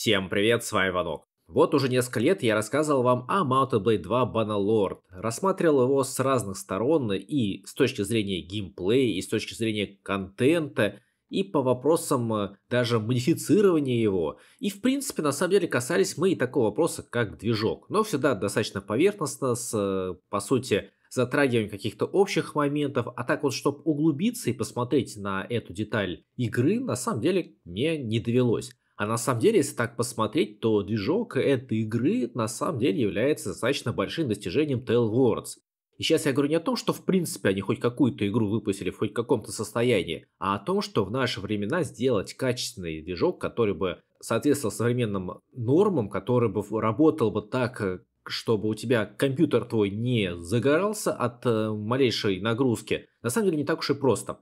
Всем привет, с вами Ванок. Вот уже несколько лет я рассказывал вам о Mountain Blade 2 Bannerlord, рассматривал его с разных сторон и с точки зрения геймплея, и с точки зрения контента, и по вопросам э, даже модифицирования его. И в принципе, на самом деле, касались мы и такого вопроса, как движок. Но всегда достаточно поверхностно, с, э, по сути, затрагиваем каких-то общих моментов, а так вот, чтобы углубиться и посмотреть на эту деталь игры, на самом деле мне не довелось. А на самом деле, если так посмотреть, то движок этой игры на самом деле является достаточно большим достижением Tailwords. И сейчас я говорю не о том, что в принципе они хоть какую-то игру выпустили в хоть каком-то состоянии, а о том, что в наши времена сделать качественный движок, который бы соответствовал современным нормам, который бы работал бы так, чтобы у тебя компьютер твой не загорался от э, малейшей нагрузки, на самом деле не так уж и просто.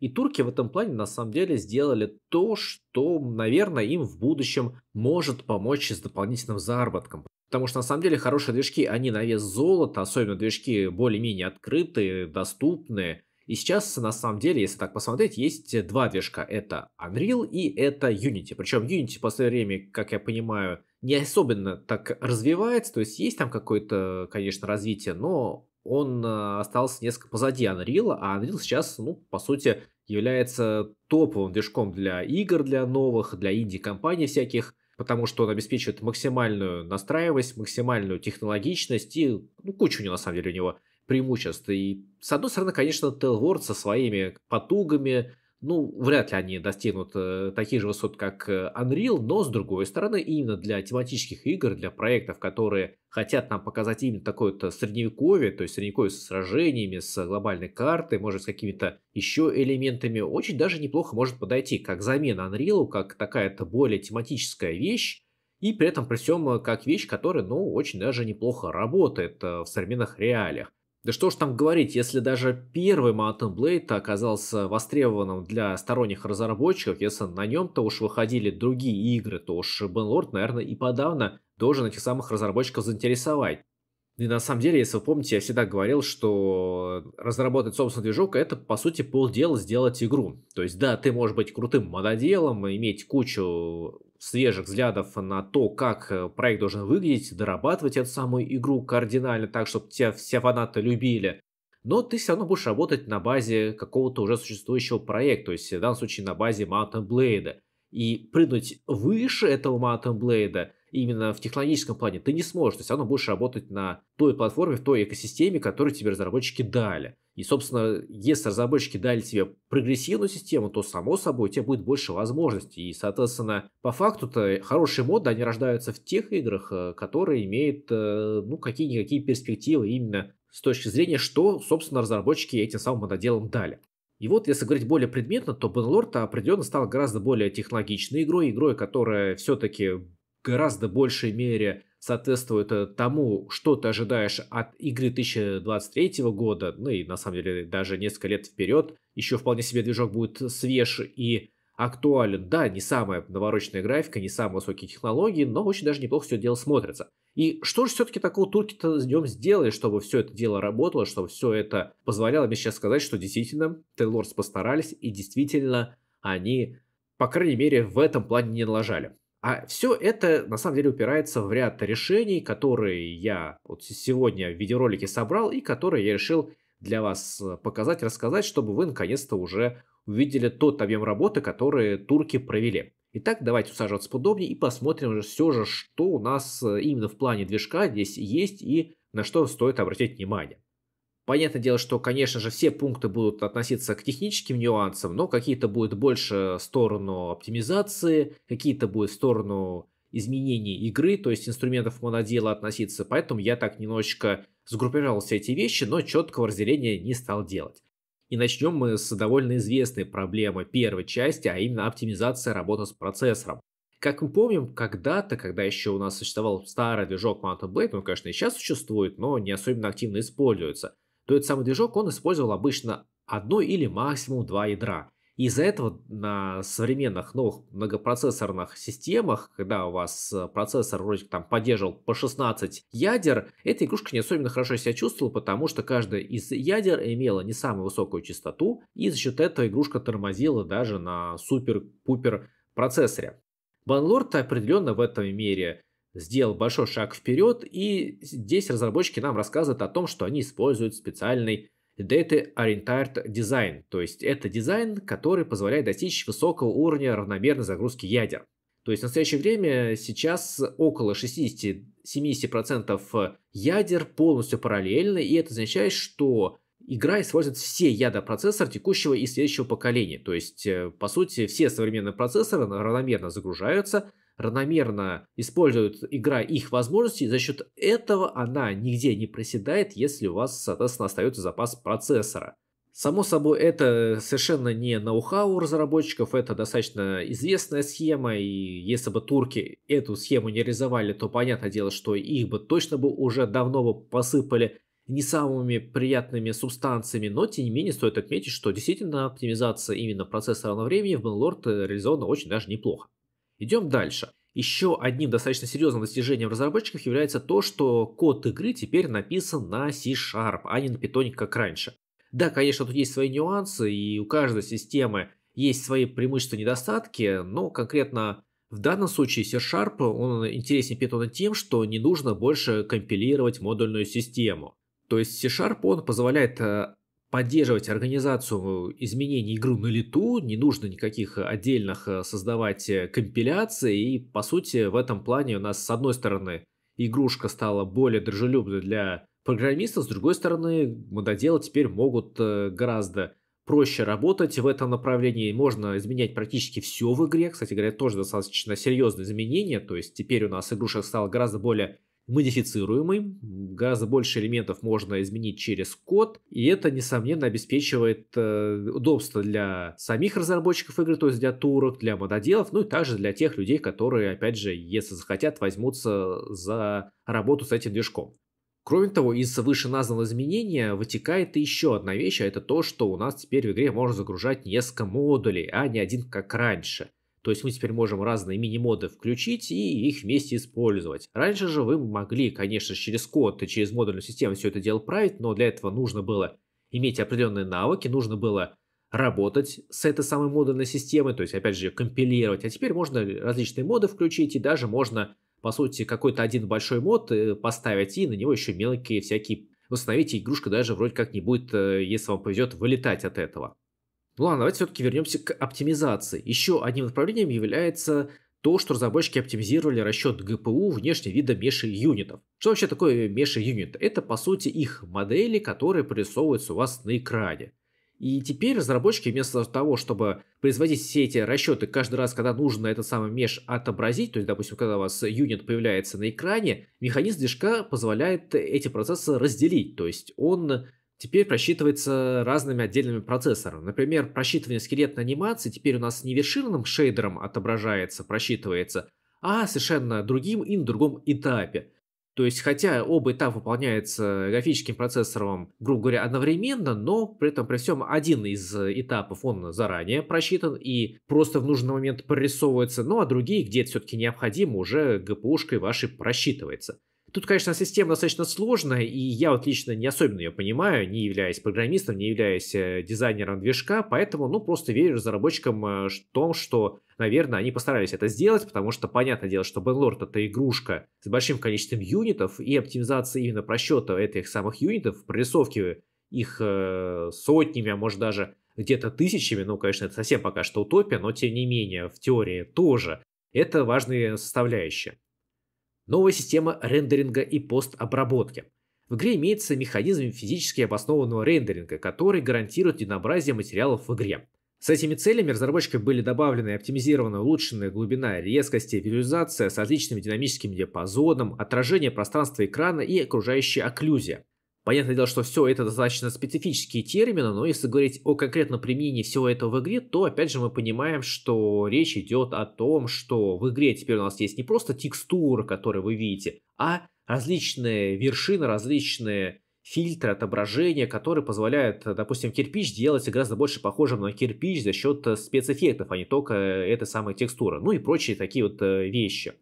И турки в этом плане на самом деле сделали то, что, наверное, им в будущем может помочь с дополнительным заработком. Потому что на самом деле хорошие движки, они на вес золота, особенно движки более-менее открытые, доступные. И сейчас, на самом деле, если так посмотреть, есть два движка. Это Unreal и это Unity. Причем Unity в последнее время, как я понимаю, не особенно так развивается. То есть есть там какое-то, конечно, развитие, но он а, остался несколько позади Unreal, а Unreal сейчас, ну, по сути, является топовым движком для игр, для новых, для инди-компаний всяких, потому что он обеспечивает максимальную настраиваемость, максимальную технологичность и ну, кучу у него, на самом деле, у него преимуществ. И, с одной стороны, конечно, Telward со своими потугами, ну, вряд ли они достигнут э, таких же высот, как э, Unreal, но, с другой стороны, именно для тематических игр, для проектов, которые хотят нам показать именно такое-то э, средневековье, то есть средневековье с сражениями, с глобальной картой, может, с какими-то еще элементами, очень даже неплохо может подойти, как замена Unreal, как такая-то более тематическая вещь, и при этом при всем как вещь, которая, ну, очень даже неплохо работает в современных реалиях. Да что ж там говорить, если даже первый Mountain Blade оказался востребованным для сторонних разработчиков, если на нем-то уж выходили другие игры, то уж Бен Лорд наверное, и подавно должен этих самых разработчиков заинтересовать. И на самом деле, если вы помните, я всегда говорил, что разработать собственный движок – это, по сути, полдела сделать игру. То есть, да, ты можешь быть крутым мододелом, иметь кучу свежих взглядов на то, как э, проект должен выглядеть, дорабатывать эту самую игру кардинально так, чтобы тебя все фанаты любили. Но ты все равно будешь работать на базе какого-то уже существующего проекта, то есть в данном случае на базе Mountain Blade. И прыгнуть выше этого Mountain Blade – именно в технологическом плане, ты не сможешь, ты все равно будешь работать на той платформе, в той экосистеме, которую тебе разработчики дали. И, собственно, если разработчики дали тебе прогрессивную систему, то, само собой, у тебя будет больше возможностей. И, соответственно, по факту-то хорошие моды, они рождаются в тех играх, э, которые имеют, э, ну, какие-никакие перспективы именно с точки зрения, что, собственно, разработчики этим самым мододелам дали. И вот, если говорить более предметно, то Бенлорд определенно стал гораздо более технологичной игрой, игрой, которая все-таки гораздо большей мере соответствует э, тому, что ты ожидаешь от игры 2023 года, ну и на самом деле даже несколько лет вперед, еще вполне себе движок будет свеж и актуален. Да, не самая навороченная графика, не самые высокие технологии, но очень даже неплохо все дело смотрится. И что же все-таки такого турки-то с днем сделали, чтобы все это дело работало, чтобы все это позволяло мне сейчас сказать, что действительно Тейлорс постарались и действительно они, по крайней мере, в этом плане не налажали. А все это на самом деле упирается в ряд решений, которые я вот сегодня в видеоролике собрал и которые я решил для вас э, показать, рассказать, чтобы вы наконец-то уже увидели тот объем работы, который турки провели. Итак, давайте усаживаться подобнее и посмотрим все же, что у нас э, именно в плане движка здесь есть и на что стоит обратить внимание. Понятное дело, что, конечно же, все пункты будут относиться к техническим нюансам, но какие-то будут больше в сторону оптимизации, какие-то будут в сторону изменений игры, то есть инструментов монодела относиться. Поэтому я так немножечко сгруппировал все эти вещи, но четкого разделения не стал делать. И начнем мы с довольно известной проблемы первой части, а именно оптимизация работы с процессором. Как мы помним, когда-то, когда еще у нас существовал старый движок Mountain Blade, он, конечно, и сейчас существует, но не особенно активно используется то этот самый движок он использовал обычно одно или максимум два ядра. из-за этого на современных новых многопроцессорных системах, когда у вас э, процессор вроде там поддерживал по 16 ядер, эта игрушка не особенно хорошо себя чувствовала, потому что каждая из ядер имела не самую высокую частоту, и за счет этого игрушка тормозила даже на супер-пупер процессоре. Банлорд определенно в этом мере сделал большой шаг вперед, и здесь разработчики нам рассказывают о том, что они используют специальный Data Oriented Design, то есть это дизайн, который позволяет достичь высокого уровня равномерной загрузки ядер. То есть в настоящее время сейчас около 60-70% ядер полностью параллельны, и это означает, что игра использует все ядра процессора текущего и следующего поколения. То есть, э, по сути, все современные процессоры равномерно загружаются, равномерно используют игра их возможности, за счет этого она нигде не проседает, если у вас, соответственно, остается запас процессора. Само собой, это совершенно не ноу-хау разработчиков, это достаточно известная схема, и если бы турки эту схему не реализовали, то понятное дело, что их бы точно бы уже давно бы посыпали не самыми приятными субстанциями, но тем не менее стоит отметить, что действительно оптимизация именно процессора на времени в Banlord реализована очень даже неплохо. Идем дальше. Еще одним достаточно серьезным достижением разработчиков является то, что код игры теперь написан на C-Sharp, а не на Python, как раньше. Да, конечно, тут есть свои нюансы, и у каждой системы есть свои преимущества и недостатки, но конкретно в данном случае C-Sharp он интереснее Python тем, что не нужно больше компилировать модульную систему. То есть C-Sharp он позволяет э, поддерживать организацию изменений игру на лету, не нужно никаких э, отдельных э, создавать э, компиляций, и по сути в этом плане у нас с одной стороны игрушка стала более дружелюбной для программистов, с другой стороны мододелы теперь могут гораздо проще работать в этом направлении, можно изменять практически все в игре, кстати говоря, тоже достаточно серьезные изменения, то есть теперь у нас игрушек стало гораздо более модифицируемый, гораздо больше элементов можно изменить через код, и это, несомненно, обеспечивает э, удобство для самих разработчиков игры, то есть для турок, для мододелов, ну и также для тех людей, которые, опять же, если захотят, возьмутся за работу с этим движком. Кроме того, из вышеназванного изменения вытекает еще одна вещь, а это то, что у нас теперь в игре можно загружать несколько модулей, а не один как раньше – то есть мы теперь можем разные мини-моды включить и их вместе использовать. Раньше же вы могли, конечно, через код и через модульную систему все это дело править, но для этого нужно было иметь определенные навыки, нужно было работать с этой самой модульной системой, то есть, опять же, ее компилировать. А теперь можно различные моды включить, и даже можно, по сути, какой-то один большой мод э, поставить, и на него еще мелкие всякие установить, и игрушка даже вроде как не будет, э, если вам повезет, вылетать от этого. Ну ладно, давайте все-таки вернемся к оптимизации. Еще одним направлением является то, что разработчики оптимизировали расчет GPU внешнего вида меши-юнитов. Что вообще такое меши-юнит? Это, по сути, их модели, которые прорисовываются у вас на экране. И теперь разработчики вместо того, чтобы производить все эти расчеты каждый раз, когда нужно этот самый меш отобразить, то есть, допустим, когда у вас юнит появляется на экране, механизм движка позволяет эти процессы разделить, то есть он теперь просчитывается разными отдельными процессорами. Например, просчитывание скелетной анимации теперь у нас не вершинным шейдером отображается, просчитывается, а совершенно другим и на другом этапе. То есть, хотя оба этапа выполняются графическим процессором, грубо говоря, одновременно, но при этом при всем один из этапов, он заранее просчитан и просто в нужный момент прорисовывается, ну а другие, где это все-таки необходимо, уже ГПУшкой вашей просчитывается. Тут, конечно, система достаточно сложная, и я вот лично не особенно ее понимаю, не являясь программистом, не являясь э, дизайнером движка, поэтому, ну, просто верю разработчикам э, в том, что, наверное, они постарались это сделать, потому что, понятное дело, что Бенлорд это игрушка с большим количеством юнитов, и оптимизация именно просчета этих самых юнитов, прорисовки их э, сотнями, а может даже где-то тысячами, ну, конечно, это совсем пока что утопия, но тем не менее, в теории тоже, это важные составляющие. Новая система рендеринга и постобработки. В игре имеется механизм физически обоснованного рендеринга, который гарантирует единообразие материалов в игре. С этими целями разработчиками были добавлены оптимизированная улучшенная глубина, резкость и визуализация с различным динамическим диапазоном, отражение пространства экрана и окружающая окклюзия. Понятное дело, что все это достаточно специфические термины, но если говорить о конкретном применении всего этого в игре, то опять же мы понимаем, что речь идет о том, что в игре теперь у нас есть не просто текстура, которую вы видите, а различные вершины, различные фильтры отображения, которые позволяют, допустим, кирпич делать гораздо больше похожим на кирпич за счет э, спецэффектов, а не только э, этой самой текстуры, ну и прочие такие вот э, вещи.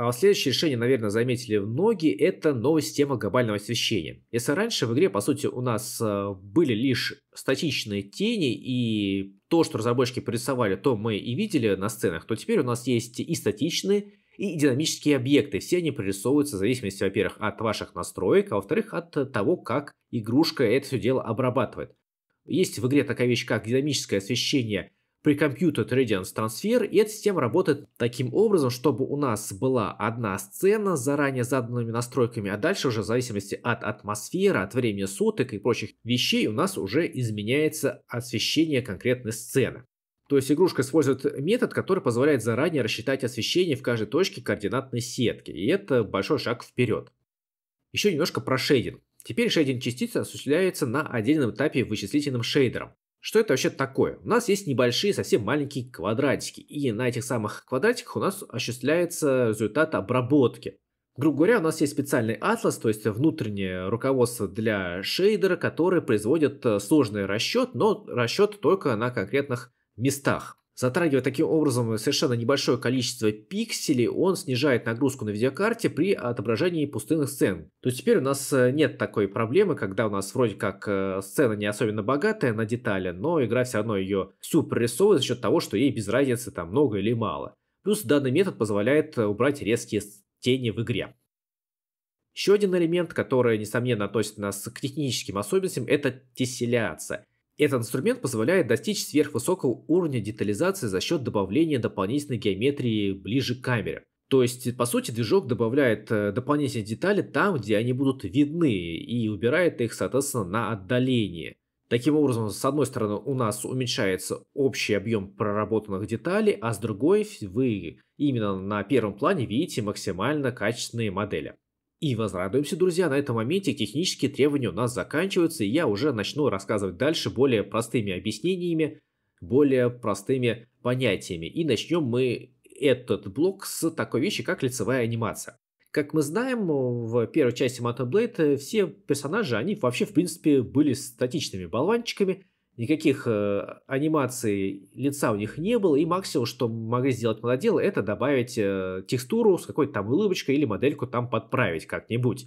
А следующее решение, наверное, заметили многие, это новая система глобального освещения. Если раньше в игре, по сути, у нас э, были лишь статичные тени и то, что разработчики порисовали, то мы и видели на сценах, то теперь у нас есть и статичные, и динамические объекты. Все они прорисовываются в зависимости, во-первых, от ваших настроек, а во-вторых, от того, как игрушка это все дело обрабатывает. Есть в игре такая вещь, как динамическое освещение – при Compute Radiance Transfer, и эта система работает таким образом, чтобы у нас была одна сцена с заранее заданными настройками, а дальше уже в зависимости от атмосферы, от времени суток и прочих вещей у нас уже изменяется освещение конкретной сцены. То есть игрушка использует метод, который позволяет заранее рассчитать освещение в каждой точке координатной сетки, и это большой шаг вперед. Еще немножко про шейдинг. Теперь шейдинг частицы осуществляется на отдельном этапе вычислительным шейдером. Что это вообще такое? У нас есть небольшие, совсем маленькие квадратики. И на этих самых квадратиках у нас осуществляется результат обработки. Грубо говоря, у нас есть специальный атлас, то есть внутреннее руководство для шейдера, который производит э, сложный расчет, но расчет только на конкретных местах. Затрагивая таким образом совершенно небольшое количество пикселей, он снижает нагрузку на видеокарте при отображении пустынных сцен. То есть теперь у нас э, нет такой проблемы, когда у нас вроде как э, сцена не особенно богатая на детали, но игра все равно ее всю прорисовывает за счет того, что ей без разницы там много или мало. Плюс данный метод позволяет э, убрать резкие тени в игре. Еще один элемент, который, несомненно, относит нас к техническим особенностям, это тесселяция – этот инструмент позволяет достичь сверхвысокого уровня детализации за счет добавления дополнительной геометрии ближе к камере. То есть, по сути, движок добавляет э, дополнительные детали там, где они будут видны, и убирает их, соответственно, на отдаление. Таким образом, с одной стороны, у нас уменьшается общий объем проработанных деталей, а с другой, вы именно на первом плане видите максимально качественные модели. И возрадуемся, друзья, на этом моменте технические требования у нас заканчиваются, и я уже начну рассказывать дальше более простыми объяснениями, более простыми понятиями. И начнем мы этот блок с такой вещи, как лицевая анимация. Как мы знаем, в первой части Mountain Blade все персонажи, они вообще в принципе были статичными болванчиками – Никаких э, анимаций лица у них не было, и максимум, что могли сделать молоделы, это добавить э, текстуру с какой-то там улыбочкой или модельку там подправить как-нибудь.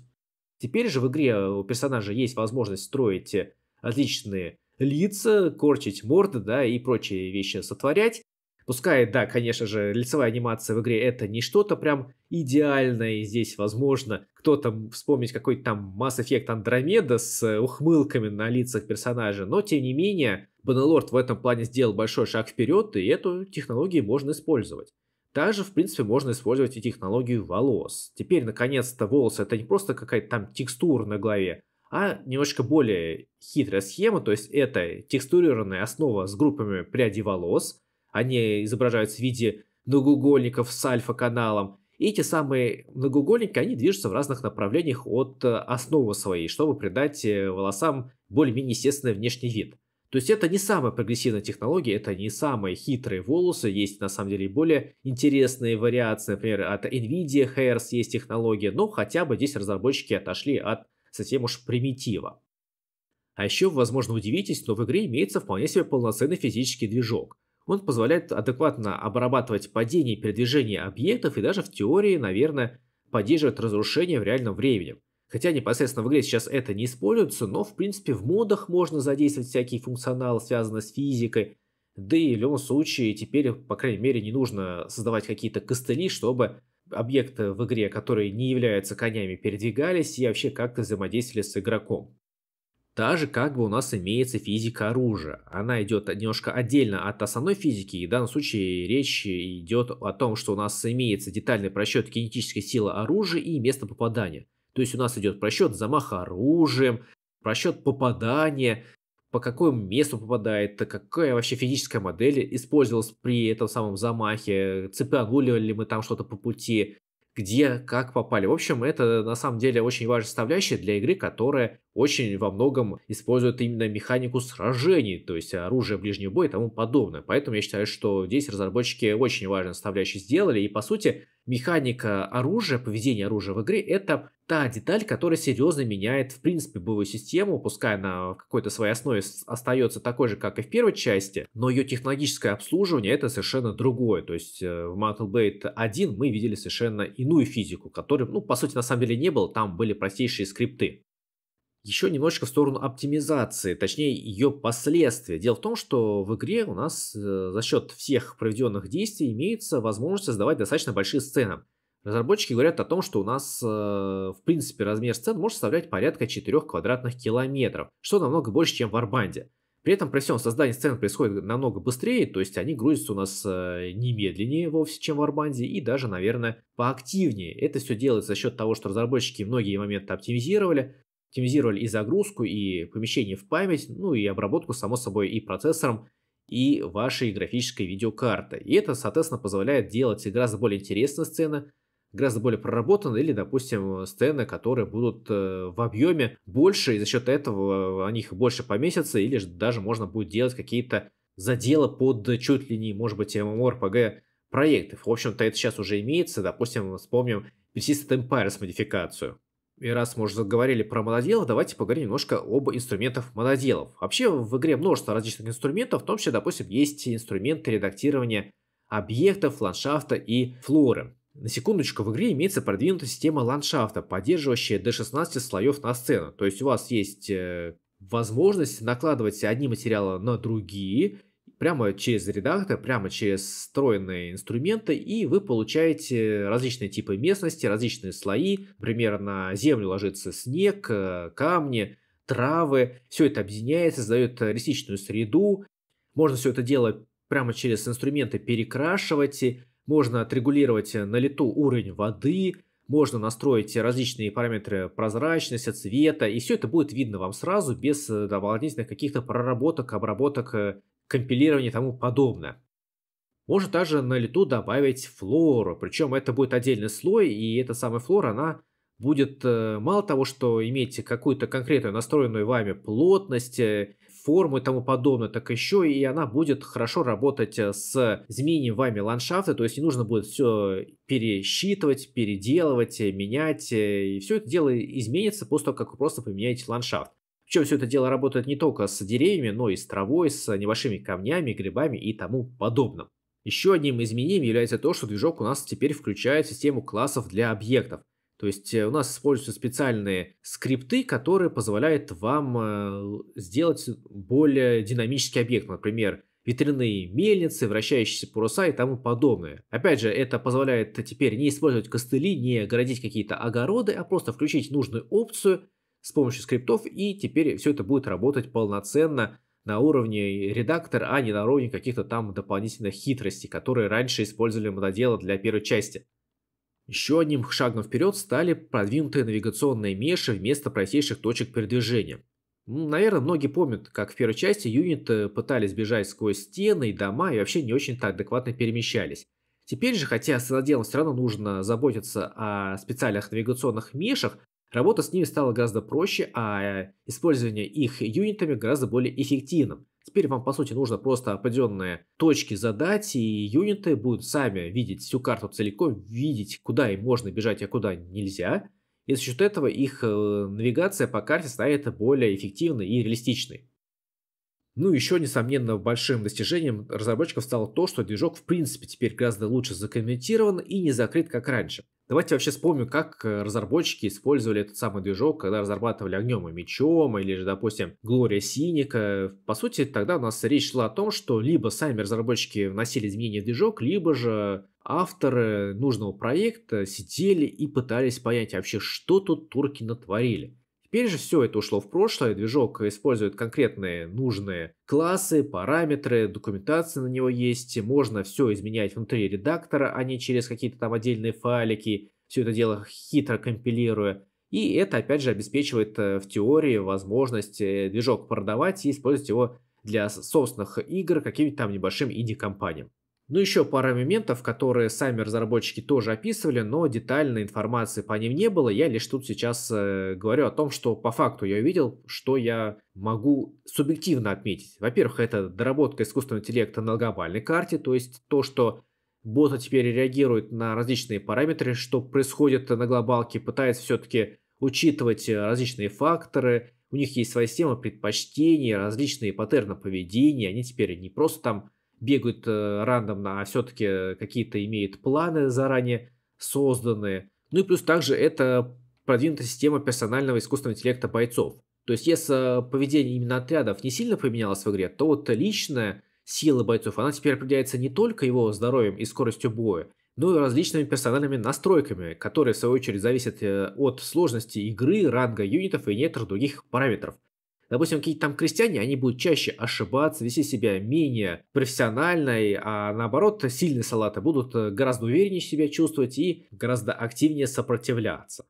Теперь же в игре э, у персонажа есть возможность строить э, различные лица, корчить морды, да, и прочие вещи сотворять. Пускай, да, конечно же, лицевая анимация в игре это не что-то прям идеальное, и здесь, возможно, кто-то вспомнить какой-то там Mass Effect Andromeda с ухмылками на лицах персонажа, но тем не менее, Баннелорд в этом плане сделал большой шаг вперед, и эту технологию можно использовать. Также, в принципе, можно использовать и технологию волос. Теперь, наконец-то, волосы это не просто какая-то там текстура на голове, а немножко более хитрая схема, то есть это текстурированная основа с группами пряди волос – они изображаются в виде многоугольников с альфа-каналом. И эти самые многоугольники, они движутся в разных направлениях от э, основы своей, чтобы придать э, волосам более-менее естественный внешний вид. То есть это не самая прогрессивная технология, это не самые хитрые волосы, есть на самом деле более интересные вариации, например, от NVIDIA Hairs есть технология, но хотя бы здесь разработчики отошли от совсем уж примитива. А еще, возможно, удивитесь, но в игре имеется вполне себе полноценный физический движок – он позволяет адекватно обрабатывать падение и передвижение объектов и даже в теории, наверное, поддерживает разрушение в реальном времени. Хотя непосредственно в игре сейчас это не используется, но в принципе в модах можно задействовать всякие функционалы, связанные с физикой. Да и в любом случае теперь, по крайней мере, не нужно создавать какие-то костыли, чтобы объекты в игре, которые не являются конями, передвигались и вообще как-то взаимодействовали с игроком. Та же как бы у нас имеется физика оружия. Она идет немножко отдельно от основной физики, и в данном случае речь идет о том, что у нас имеется детальный просчет кинетической силы оружия и места попадания. То есть у нас идет просчет замаха оружием, просчет попадания, по какому месту попадает, какая вообще физическая модель использовалась при этом самом замахе, цеплянули ли мы там что-то по пути, где, как попали. В общем, это на самом деле очень важная составляющая для игры, которая очень во многом использует именно механику сражений, то есть оружие ближний бой и тому подобное. Поэтому я считаю, что здесь разработчики очень важную составляющую сделали, и по сути механика оружия, поведение оружия в игре, это та деталь, которая серьезно меняет, в принципе, боевую систему, пускай она в какой-то своей основе остается такой же, как и в первой части, но ее технологическое обслуживание это совершенно другое. То есть э, в Metal Blade 1 мы видели совершенно иную физику, которой, ну, по сути, на самом деле не было, там были простейшие скрипты. Еще немножечко в сторону оптимизации, точнее ее последствия. Дело в том, что в игре у нас э, за счет всех проведенных действий имеется возможность создавать достаточно большие сцены. Разработчики говорят о том, что у нас, э, в принципе, размер сцен может составлять порядка 4 квадратных километров, что намного больше, чем в Арбанде. При этом при всем создании сцен происходит намного быстрее, то есть они грузятся у нас э, не медленнее вовсе, чем в Арбанде, и даже, наверное, поактивнее. Это все делается за счет того, что разработчики многие моменты оптимизировали, оптимизировали и загрузку, и помещение в память, ну и обработку, само собой, и процессором, и вашей графической видеокарты. И это, соответственно, позволяет делать гораздо более интересные сцены, гораздо более проработаны, или, допустим, сцены, которые будут э, в объеме больше, и за счет этого о них больше поместятся, или же даже можно будет делать какие-то заделы под чуть ли не, может быть, MMORPG проектов. В общем-то, это сейчас уже имеется. Допустим, вспомним Persistent Empires модификацию. И раз мы уже заговорили про моноделов, давайте поговорим немножко об инструментах моноделов. Вообще в игре множество различных инструментов, в том числе, допустим, есть инструменты редактирования объектов, ландшафта и флоры. На секундочку, в игре имеется продвинутая система ландшафта, поддерживающая до 16 слоев на сцену. То есть у вас есть э, возможность накладывать одни материалы на другие, прямо через редактор, прямо через встроенные инструменты, и вы получаете различные типы местности, различные слои. Например, на землю ложится снег, э, камни, травы. Все это объединяется, создает реалистичную среду. Можно все это дело прямо через инструменты перекрашивать, можно отрегулировать э, на лету уровень воды, можно настроить различные параметры прозрачности, цвета, и все это будет видно вам сразу, без э, дополнительных каких-то проработок, обработок, э, компилирования и тому подобное. Можно также на лету добавить флору, причем это будет отдельный слой, и эта самая флора, она будет мало того, что иметь какую-то конкретную настроенную вами плотность, форму и тому подобное, так еще и она будет хорошо работать э, с изменением вами ландшафта, то есть не нужно будет все пересчитывать, переделывать, э, менять, э, и все это дело изменится после того, как вы просто поменяете ландшафт. Причем все это дело работает не только с деревьями, но и с травой, с небольшими камнями, грибами и тому подобным. Еще одним изменением является то, что движок у нас теперь включает систему классов для объектов. То есть э, у нас используются специальные скрипты, которые позволяют вам э, сделать более динамический объект. Например, ветряные мельницы, вращающиеся паруса и тому подобное. Опять же, это позволяет теперь не использовать костыли, не огородить какие-то огороды, а просто включить нужную опцию с помощью скриптов, и теперь все это будет работать полноценно на уровне редактора, а не на уровне каких-то там дополнительных хитростей, которые раньше использовали мододелы для первой части. Еще одним шагом вперед стали продвинутые навигационные меши вместо простейших точек передвижения. Наверное, многие помнят, как в первой части юниты пытались бежать сквозь стены и дома и вообще не очень-то адекватно перемещались. Теперь же, хотя с наделом все равно нужно заботиться о специальных навигационных мешах, работа с ними стала гораздо проще, а э, использование их юнитами гораздо более эффективным. Теперь вам, по сути, нужно просто определенные точки задать, и юниты будут сами видеть всю карту целиком, видеть, куда им можно бежать, а куда нельзя. И за счет этого их э, навигация по карте станет более эффективной и реалистичной. Ну, еще, несомненно, большим достижением разработчиков стало то, что движок в принципе теперь гораздо лучше закомментирован и не закрыт, как раньше. Давайте вообще вспомним, как э, разработчики использовали этот самый движок, когда разрабатывали огнем и мечом, или же, допустим, Глория Синика. По сути, тогда у нас речь шла о том, что либо сами разработчики вносили изменения в движок, либо же авторы нужного проекта сидели и пытались понять а вообще, что тут турки натворили. Теперь же все это ушло в прошлое, движок использует конкретные нужные классы, параметры, документация на него есть, можно все изменять внутри редактора, а не через какие-то там отдельные файлики, все это дело хитро компилируя. И это, опять же, обеспечивает э, в теории возможность э, движок продавать и использовать его для собственных игр каким-нибудь там небольшим инди-компаниям. Ну, еще пара моментов, которые сами разработчики тоже описывали, но детальной информации по ним не было. Я лишь тут сейчас э, говорю о том, что по факту я увидел, что я могу субъективно отметить. Во-первых, это доработка искусственного интеллекта на глобальной карте, то есть то, что бота теперь реагирует на различные параметры, что происходит на глобалке, пытается все-таки учитывать различные факторы. У них есть своя система предпочтений, различные паттерны поведения. Они теперь не просто там бегают э, рандомно, а все-таки какие-то имеют планы заранее созданные. Ну и плюс также это продвинутая система персонального искусственного интеллекта бойцов. То есть если э, поведение именно отрядов не сильно поменялось в игре, то вот личная сила бойцов, она теперь определяется не только его здоровьем и скоростью боя, но и различными персональными настройками, которые в свою очередь зависят э, от сложности игры, ранга юнитов и некоторых других параметров. Допустим, какие-то там крестьяне, они будут чаще ошибаться, вести себя менее профессионально, а наоборот, сильные салаты будут э, гораздо увереннее себя чувствовать и гораздо активнее сопротивляться.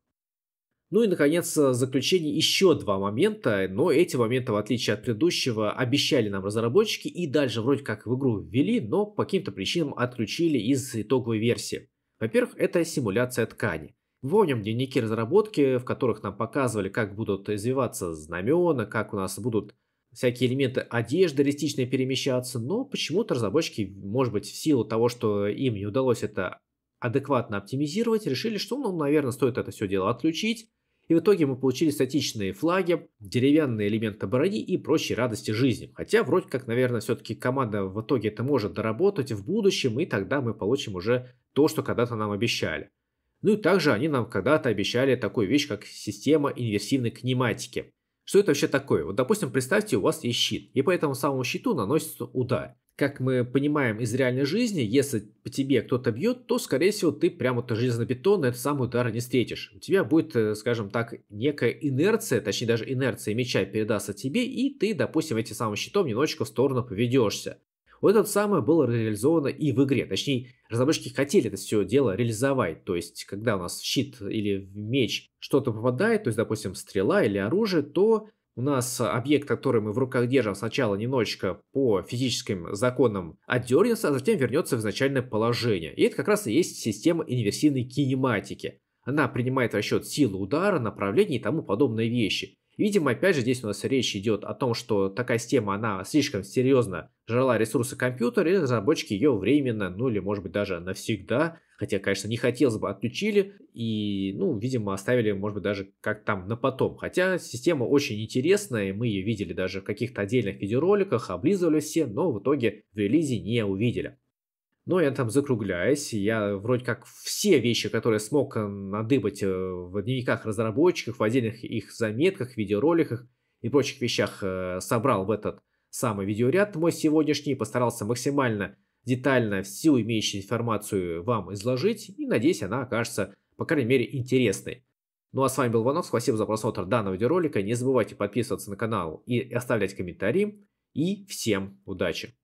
Ну и, наконец, э, в заключение еще два момента, но эти моменты, в отличие от предыдущего, обещали нам разработчики и дальше вроде как в игру ввели, но по каким-то причинам отключили из итоговой версии. Во-первых, это симуляция ткани. Помним дневники разработки, в которых нам показывали, как будут развиваться знамена, как у нас будут всякие элементы одежды реалистично перемещаться, но почему-то разработчики, может быть, в силу того, что им не удалось это адекватно оптимизировать, решили, что, ну, наверное, стоит это все дело отключить. И в итоге мы получили статичные флаги, деревянные элементы брони и прочие радости жизни. Хотя вроде как, наверное, все-таки команда в итоге это может доработать в будущем, и тогда мы получим уже то, что когда-то нам обещали. Ну и также они нам когда-то обещали такую вещь, как система инверсивной кинематики. Что это вообще такое? Вот, допустим, представьте, у вас есть щит, и по этому самому щиту наносится удар. Как мы понимаем из реальной жизни, если по тебе кто-то бьет, то, скорее всего, ты прямо то железнобетонно этот самый удар не встретишь. У тебя будет, э, скажем так, некая инерция, точнее даже инерция меча передастся тебе, и ты, допустим, этим самым щитом немножечко в сторону поведешься. Вот это самое было реализовано и в игре. Точнее, разработчики хотели это все дело реализовать. То есть, когда у нас в щит или в меч что-то попадает, то есть, допустим, стрела или оружие, то у нас объект, который мы в руках держим, сначала немножечко по физическим законам отдернется, а затем вернется в изначальное положение. И это как раз и есть система инверсивной кинематики. Она принимает в расчет силу удара, направление и тому подобные вещи. Видимо, опять же, здесь у нас речь идет о том, что такая система, она слишком серьезно жрала ресурсы компьютера, и разработчики ее временно, ну или может быть даже навсегда, хотя, конечно, не хотелось бы, отключили и, ну, видимо, оставили, может быть, даже как там на потом. Хотя система очень интересная, мы ее видели даже в каких-то отдельных видеороликах, облизывали все, но в итоге в релизе не увидели но ну, я там закругляюсь, я вроде как все вещи, которые смог э, надыбать э, в дневниках разработчиков, в отдельных их заметках, видеороликах и прочих вещах, э, собрал в этот самый видеоряд мой сегодняшний, постарался максимально детально всю имеющуюся информацию вам изложить, и надеюсь, она окажется, по крайней мере, интересной. Ну а с вами был Ванок. спасибо за просмотр данного видеоролика, не забывайте подписываться на канал и оставлять комментарии, и всем удачи!